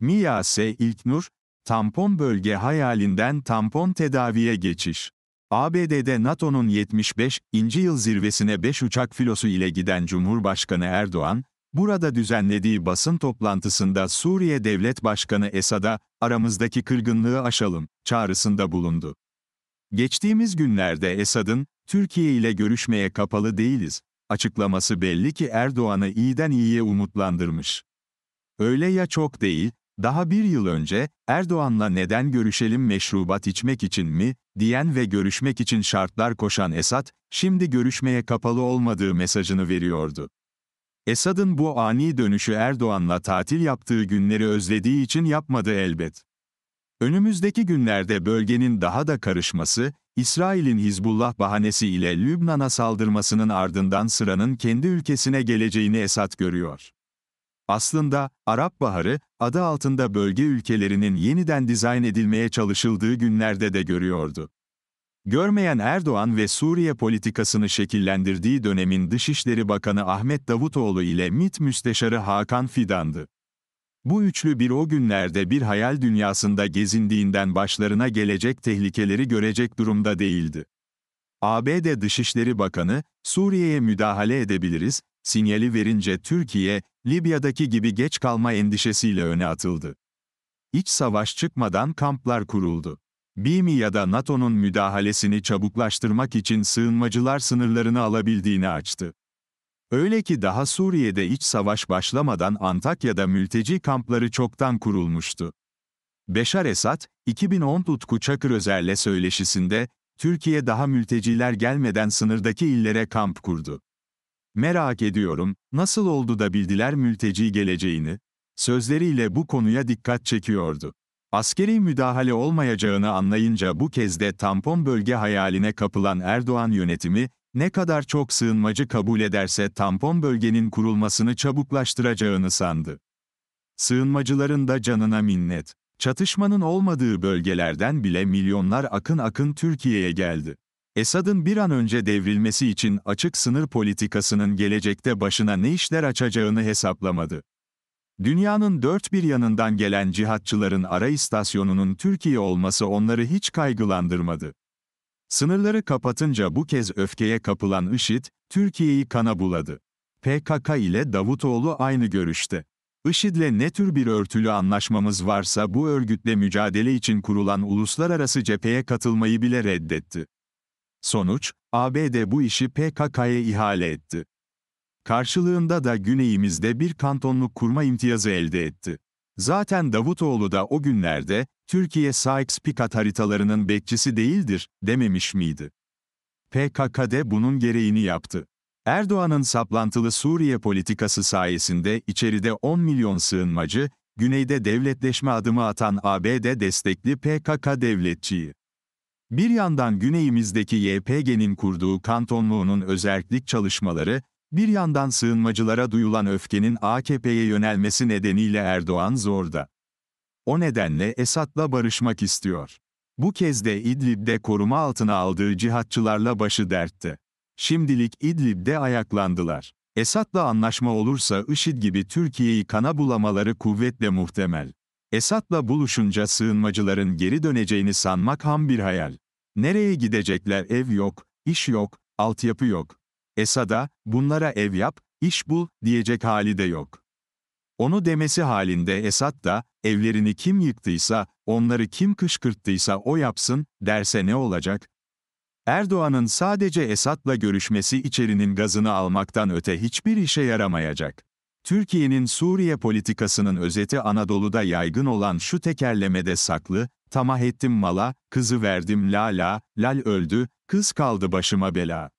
Miyase İlknur, tampon bölge hayalinden tampon tedaviye geçiş. ABD'de NATO'nun 75. yıl zirvesine 5 uçak filosu ile giden Cumhurbaşkanı Erdoğan, burada düzenlediği basın toplantısında Suriye Devlet Başkanı Esad'a aramızdaki kırgınlığı aşalım çağrısında bulundu. Geçtiğimiz günlerde Esad'ın Türkiye ile görüşmeye kapalı değiliz açıklaması belli ki Erdoğan'ı iyiden iyiye umutlandırmış. Öyle ya çok değil, daha bir yıl önce, Erdoğan'la neden görüşelim meşrubat içmek için mi, diyen ve görüşmek için şartlar koşan Esad, şimdi görüşmeye kapalı olmadığı mesajını veriyordu. Esad'ın bu ani dönüşü Erdoğan'la tatil yaptığı günleri özlediği için yapmadı elbet. Önümüzdeki günlerde bölgenin daha da karışması, İsrail'in Hizbullah bahanesi ile Lübnan'a saldırmasının ardından sıranın kendi ülkesine geleceğini Esad görüyor. Aslında, Arap Baharı, adı altında bölge ülkelerinin yeniden dizayn edilmeye çalışıldığı günlerde de görüyordu. Görmeyen Erdoğan ve Suriye politikasını şekillendirdiği dönemin Dışişleri Bakanı Ahmet Davutoğlu ile MİT Müsteşarı Hakan Fidan'dı. Bu üçlü bir o günlerde bir hayal dünyasında gezindiğinden başlarına gelecek tehlikeleri görecek durumda değildi. ABD Dışişleri Bakanı, Suriye'ye müdahale edebiliriz, sinyali verince Türkiye, Libya'daki gibi geç kalma endişesiyle öne atıldı. İç savaş çıkmadan kamplar kuruldu. BİM'i ya da NATO'nun müdahalesini çabuklaştırmak için sığınmacılar sınırlarını alabildiğini açtı. Öyle ki daha Suriye'de iç savaş başlamadan Antakya'da mülteci kampları çoktan kurulmuştu. Beşar Esad, 2010 Tutku Çakır Özer'le söyleşisinde, Türkiye daha mülteciler gelmeden sınırdaki illere kamp kurdu. Merak ediyorum, nasıl oldu da bildiler mülteci geleceğini? Sözleriyle bu konuya dikkat çekiyordu. Askeri müdahale olmayacağını anlayınca bu kez de tampon bölge hayaline kapılan Erdoğan yönetimi, ne kadar çok sığınmacı kabul ederse tampon bölgenin kurulmasını çabuklaştıracağını sandı. Sığınmacıların da canına minnet. Çatışmanın olmadığı bölgelerden bile milyonlar akın akın Türkiye'ye geldi. Esad'ın bir an önce devrilmesi için açık sınır politikasının gelecekte başına ne işler açacağını hesaplamadı. Dünyanın dört bir yanından gelen cihatçıların ara istasyonunun Türkiye olması onları hiç kaygılandırmadı. Sınırları kapatınca bu kez öfkeye kapılan IŞİD, Türkiye'yi kana buladı. PKK ile Davutoğlu aynı görüşte. IŞİD'le ne tür bir örtülü anlaşmamız varsa bu örgütle mücadele için kurulan uluslararası cepheye katılmayı bile reddetti. Sonuç, ABD bu işi PKK'ya ihale etti. Karşılığında da güneyimizde bir kantonluk kurma imtiyazı elde etti. Zaten Davutoğlu da o günlerde, Türkiye Sykes-Picot haritalarının bekçisi değildir, dememiş miydi? PKK'de bunun gereğini yaptı. Erdoğan'ın saplantılı Suriye politikası sayesinde içeride 10 milyon sığınmacı, güneyde devletleşme adımı atan ABD destekli PKK devletçiyi bir yandan güneyimizdeki YPG'nin kurduğu kantonluğunun özerklik çalışmaları, bir yandan sığınmacılara duyulan öfkenin AKP'ye yönelmesi nedeniyle Erdoğan zorda. O nedenle Esad'la barışmak istiyor. Bu kez de İdlib'de koruma altına aldığı cihatçılarla başı dertte. Şimdilik İdlib'de ayaklandılar. Esad'la anlaşma olursa IŞİD gibi Türkiye'yi kana bulamaları kuvvetle muhtemel. Esad'la buluşunca sığınmacıların geri döneceğini sanmak ham bir hayal. Nereye gidecekler ev yok, iş yok, altyapı yok. Esad'a, bunlara ev yap, iş bul, diyecek hali de yok. Onu demesi halinde Esad da, evlerini kim yıktıysa, onları kim kışkırttıysa o yapsın, derse ne olacak? Erdoğan'ın sadece Esad'la görüşmesi içerinin gazını almaktan öte hiçbir işe yaramayacak. Türkiye'nin Suriye politikasının özeti Anadolu'da yaygın olan şu tekerlemede saklı, tamah ettim mala, kızı verdim lala, lal öldü, kız kaldı başıma bela.